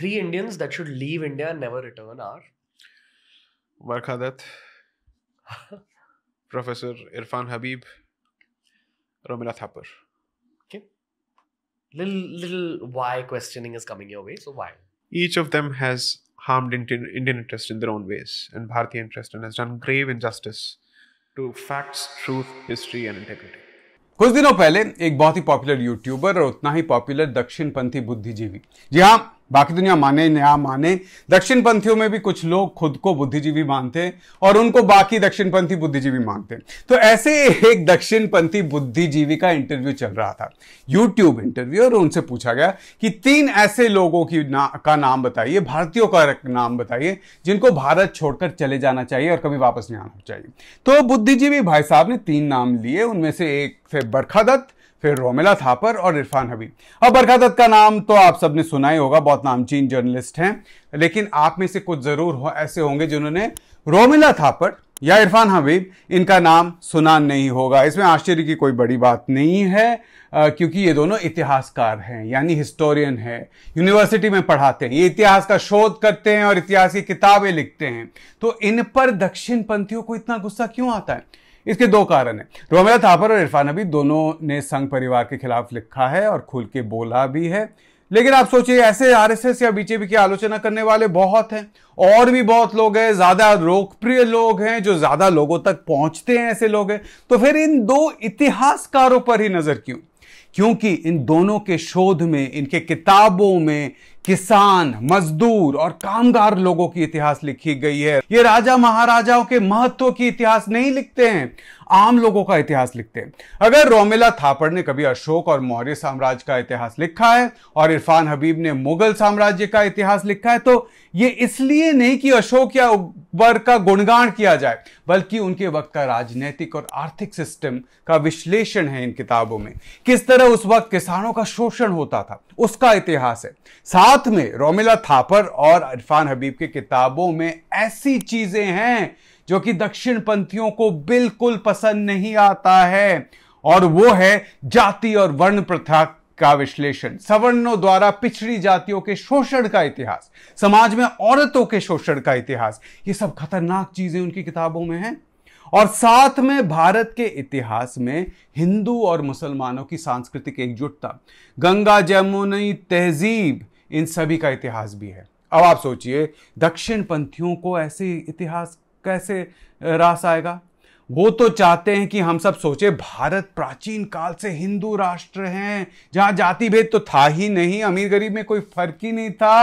three Indians that should leave India and never return are Varkhadat, Professor Irfan Habib, Romila Thapar. Okay. Little little why questioning is coming your way. So why? Each of them has harmed Indian, interest in their own ways and Bharati interest and has done grave injustice to facts, truth, history and integrity. कुछ दिनों पहले एक बहुत ही popular YouTuber और उतना ही popular दक्षिण दक्षिणपंथी बुद्धिजीवी जी हाँ बाकी दुनिया माने नया माने दक्षिण पंथियों में भी कुछ लोग खुद को बुद्धिजीवी मानते हैं और उनको बाकी दक्षिण पंथी बुद्धिजीवी मानते हैं तो ऐसे एक दक्षिण पंथी बुद्धिजीवी का इंटरव्यू चल रहा था यूट्यूब इंटरव्यू और उनसे पूछा गया कि तीन ऐसे लोगों की ना, का नाम बताइए भारतीयों का नाम बताइए जिनको भारत छोड़कर चले जाना चाहिए और कभी वापस नहीं आना चाहिए तो बुद्धिजीवी भाई साहब ने तीन नाम लिए उनमें से एक थे बरखा दत्त फिर रोमिला थापर और इरफान हबीब अब बरखा दत्त का नाम तो आप सबने सुना ही होगा बहुत नामचीन जर्नलिस्ट हैं लेकिन आप में से कुछ ज़रूर हो, ऐसे होंगे जिन्होंने रोमिला थापर या इरफान हबीब इनका नाम सुना नहीं होगा इसमें आश्चर्य की कोई बड़ी बात नहीं है आ, क्योंकि ये दोनों इतिहासकार हैं यानी हिस्टोरियन है यूनिवर्सिटी में पढ़ाते हैं ये इतिहास का शोध करते हैं और इतिहास की किताबें लिखते हैं तो इन पर दक्षिण पंथियों को इतना गुस्सा क्यों आता है इसके दो कारण हैं रोमिला थापर और इरफान नबी दोनों ने संघ परिवार के खिलाफ लिखा है और खुल के बोला भी है लेकिन आप सोचिए ऐसे आरएसएस या बीजेपी की आलोचना करने वाले बहुत हैं और भी बहुत लोग हैं ज्यादा लोकप्रिय लोग हैं जो ज्यादा लोगों तक पहुंचते हैं ऐसे लोग हैं तो फिर इन दो इतिहासकारों पर ही नजर क्यों क्योंकि इन दोनों के शोध में इनके किताबों में किसान मजदूर और कामगार लोगों की इतिहास लिखी गई है ये राजा महाराजाओं के महत्व की इतिहास नहीं लिखते हैं आम लोगों का इतिहास लिखते हैं अगर रोमिला थापड़ ने कभी अशोक और मौर्य साम्राज्य का इतिहास लिखा है और इरफान हबीब ने मुगल साम्राज्य का इतिहास लिखा है तो ये इसलिए नहीं कि अशोक या उबर का गुणगान किया जाए बल्कि उनके वक्त का राजनीतिक और आर्थिक सिस्टम का विश्लेषण है इन किताबों में किस तरह उस वक्त किसानों का शोषण होता था उसका इतिहास है साथ साथ में रोमिला थापर और इरफान हबीब के किताबों में ऐसी चीजें हैं जो कि दक्षिण पंथियों को बिल्कुल पसंद नहीं आता है और वो है जाति और वर्ण प्रथा का विश्लेषण सवर्णों द्वारा पिछड़ी जातियों के शोषण का इतिहास समाज में औरतों के शोषण का इतिहास ये सब खतरनाक चीजें उनकी किताबों में हैं और साथ में भारत के इतिहास में हिंदू और मुसलमानों की सांस्कृतिक एकजुटता गंगा जमुनी तहजीब इन सभी का इतिहास भी है अब आप सोचिए दक्षिण पंथियों को ऐसे इतिहास कैसे रास आएगा वो तो चाहते हैं कि हम सब सोचे भारत प्राचीन काल से हिंदू राष्ट्र हैं जहां जाति भेद तो था ही नहीं अमीर गरीब में कोई फर्क ही नहीं था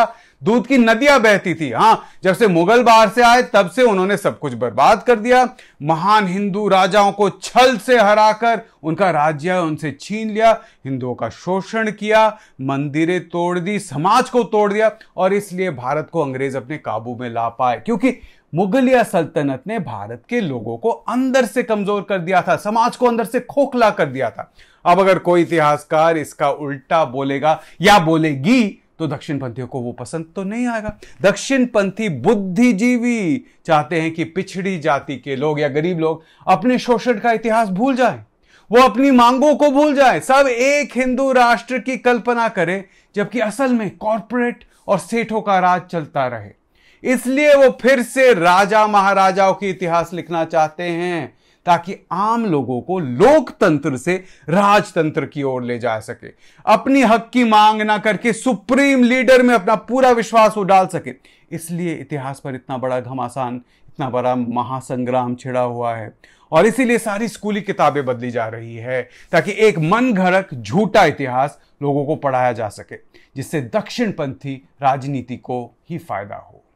दूध की नदियां बहती थी हाँ जब से मुगल बाहर से आए तब से उन्होंने सब कुछ बर्बाद कर दिया महान हिंदू राजाओं को छल से हराकर उनका राज्य उनसे छीन लिया हिंदुओं का शोषण किया मंदिरें तोड़ दी समाज को तोड़ दिया और इसलिए भारत को अंग्रेज अपने काबू में ला पाए क्योंकि मुगलिया सल्तनत ने भारत के लोगों को अंदर से कमजोर कर दिया था समाज को अंदर से खोखला कर दिया था अब अगर कोई इतिहासकार इसका उल्टा बोलेगा या बोलेगी तो पंथियों को वो पसंद तो नहीं आएगा दक्षिण पंथी बुद्धिजीवी चाहते हैं कि पिछड़ी जाति के लोग या गरीब लोग अपने शोषण का इतिहास भूल जाए वो अपनी मांगों को भूल जाए सब एक हिंदू राष्ट्र की कल्पना करें जबकि असल में कॉरपोरेट और सेठों का राज चलता रहे इसलिए वो फिर से राजा महाराजाओं की इतिहास लिखना चाहते हैं ताकि आम लोगों को लोकतंत्र से राजतंत्र की ओर ले जा सके अपनी हक की मांग ना करके सुप्रीम लीडर में अपना पूरा विश्वास वो डाल सके इसलिए इतिहास पर इतना बड़ा घमासान इतना बड़ा महासंग्राम छिड़ा हुआ है और इसीलिए सारी स्कूली किताबें बदली जा रही है ताकि एक मन घड़क झूठा इतिहास लोगों को पढ़ाया जा सके जिससे दक्षिणपंथी राजनीति को ही फायदा हो